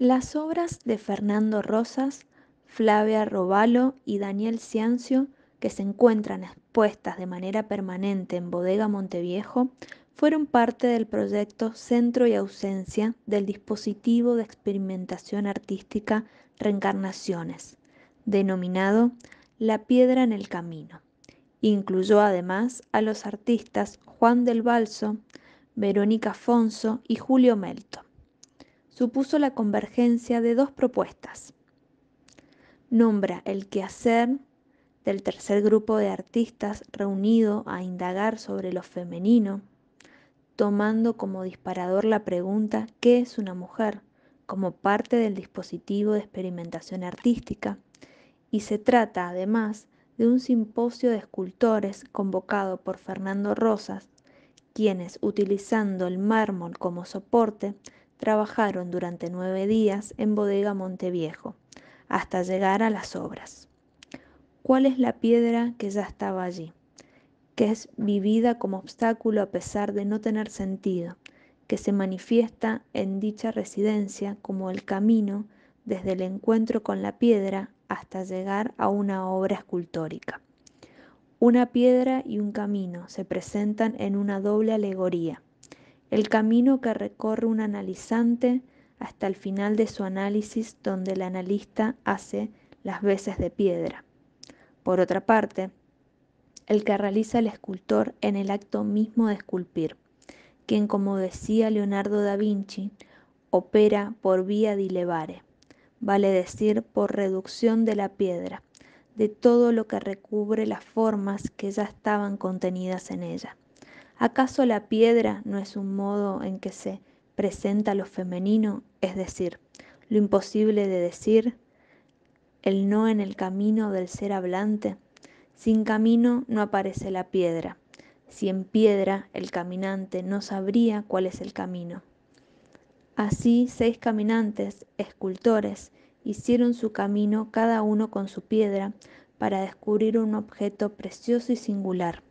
Las obras de Fernando Rosas, Flavia Robalo y Daniel Ciancio, que se encuentran expuestas de manera permanente en Bodega Monteviejo, fueron parte del proyecto Centro y Ausencia del dispositivo de experimentación artística Reencarnaciones, denominado La Piedra en el Camino. Incluyó además a los artistas Juan del Balso, Verónica Afonso y Julio Melto supuso la convergencia de dos propuestas. Nombra el quehacer del tercer grupo de artistas reunido a indagar sobre lo femenino, tomando como disparador la pregunta ¿qué es una mujer? como parte del dispositivo de experimentación artística, y se trata además de un simposio de escultores convocado por Fernando Rosas, quienes, utilizando el mármol como soporte, trabajaron durante nueve días en Bodega Monteviejo, hasta llegar a las obras. ¿Cuál es la piedra que ya estaba allí? Que es vivida como obstáculo a pesar de no tener sentido, que se manifiesta en dicha residencia como el camino desde el encuentro con la piedra hasta llegar a una obra escultórica. Una piedra y un camino se presentan en una doble alegoría el camino que recorre un analizante hasta el final de su análisis donde el analista hace las veces de piedra. Por otra parte, el que realiza el escultor en el acto mismo de esculpir, quien como decía Leonardo da Vinci, opera por vía di vale decir por reducción de la piedra, de todo lo que recubre las formas que ya estaban contenidas en ella. ¿Acaso la piedra no es un modo en que se presenta lo femenino, es decir, lo imposible de decir, el no en el camino del ser hablante? Sin camino no aparece la piedra. Si en piedra el caminante no sabría cuál es el camino. Así seis caminantes, escultores, hicieron su camino cada uno con su piedra para descubrir un objeto precioso y singular.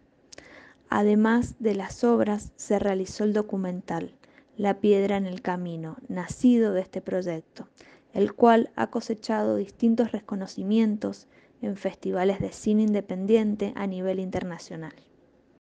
Además de las obras, se realizó el documental La piedra en el camino, nacido de este proyecto, el cual ha cosechado distintos reconocimientos en festivales de cine independiente a nivel internacional.